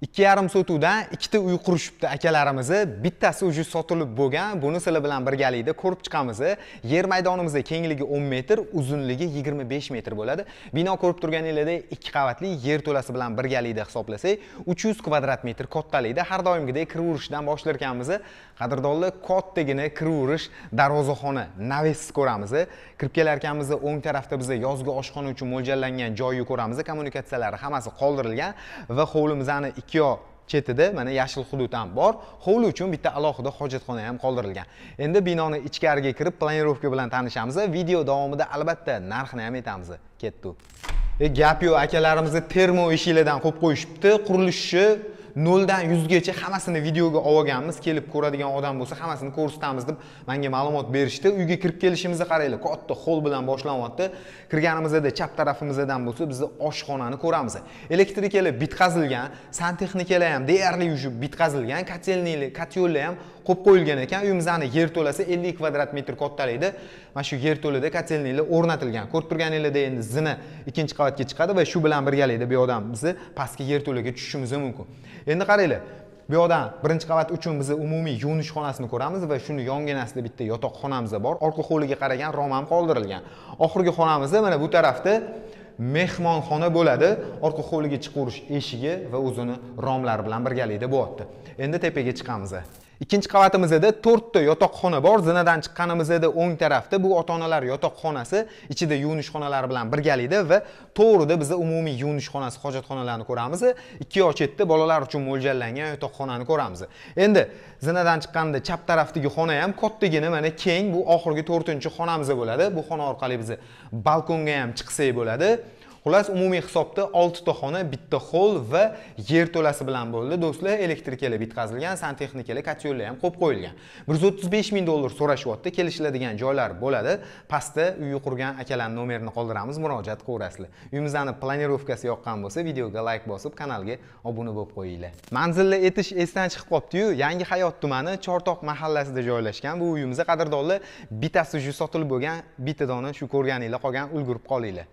ikki yarim sotuvdan ikkita uy qurishibdi akalarimizni bittasi уже sotilib bo'lgan buni sizlar bilan birgalikda ko'rib chiqamiz yer maydonimizni kengligi 10 metr uzunligi 25 metr bo'ladi bino ko'rib turganinglardek ikki qavatli yer to'lasi bilan birgalikda hisoblasak 300 kvadrat metr kattalikda har doimgidek kiraverishdan boshlar ekanmiz qadrdonlar kattagina kiraverish darvozaxona navesiz ko'ramiz kirib kelar ekanmiz o'ng tarafda biza yozgi oshxona uchun mo'ljallangan joyni ko'ramiz kommunikatsiyalari hammasi qoldirilgan va hovlimizni ikkio chetida mana yashil hudud ham bor hovli uchun bitta alohida hojatxona ham qoldirilgan endi binoni ichkariga kirib planirovka bilan tanishamiz video davomida albatta narxini ham aytamiz ketdi e, gap yo'q akalarimizni termo eshiklardan qo'yib qo'yishibdi qurilishi noldan yuzgacha hammasini videoga olganmiz kelib ko'radigan odam bo'lsa hammasini ko'rsatamiz deb manga ma'lumot berishdi uyga kirib kelishimizda qaranglar katta hol bilan boshlanyapti kirganimizda chap tarafimizdan bo'lsa biz oshxonani ko'ramiz elektrikalar bitkazilgan santexnikalar ham deyarli уже bitkazilgan kotельniy kotyollar ham qo'yib qo'yilgan ekan uyimizni yer ellik kvadrat metr kattalikda mana shu yer to'lida kotselniklar o'rnatilgan ko'rib turganinglarda endi zina ikkinchi qavatga chiqadi va shu bilan birgalikda bu yoqdan bizni pastki yer yerto'laga tushishimiz mumkin endi qaranglar bu yoqdan birinchi qavat uchun bizni umumiy yuvinish xonasini ko'ramiz va shuni yonginasida bitta yotoqxonamiz bor orqa hovliga qaragan rom ham qoldirilgan oxirgi xonamizda mana bu tarafda mehmonxona bo'ladi orqa hovliga chiqaverish eshigi va o'zini romlari bilan birgalikda bo'lyapti endi tepaga chiqamiz ikkinchi qavatimizda to'rtta yotoqxona bor zinadan chiqqanimizda o'ng tarafda bu ota onalar yotoqxonasi ichida yuvinish xonalari bilan birgalikda va to'g'rida biza umumiy yuvinish xonasi hojatxonalarni ko'ramiz ikki yo chetda bolalar uchun mo'ljallangan yotoqxonani ko'ramiz endi zinadan chiqqanda chap tarafdagi xona ham kattagina mana keng bu oxirgi to'rtinchi xonamiz bo'ladi bu xona orqali biz balkonga ham chiqsak bo'ladi xullas umumiy hisobda 6 ta xona bitta hol va yer to'lasi bilan bo'ldi do'stlar elektrikeli bitkazilgan santexnikalar, kotyo'llar ham qo'yib qo'yilgan 135 ming dollar so'rashyapti kelishiladigan joylar bo'ladi pastda uy qurgan akalarning nomerini qoldiramiz murojaat qilasizlar. uyimizni planirovkasi yoqqan bo'lsa videoga layk bosib kanalga obuna bo'lib qo'yinglar manzilli etish esdan chiqib qopdi-yu, yangi hayot tumani chortoq mahallasida joylashgan bu uyimizga qadrdonlar bittasi shu sotilib bo'lgan bitta dona shu ko'rganinglar qolgan ulgurib qolinglar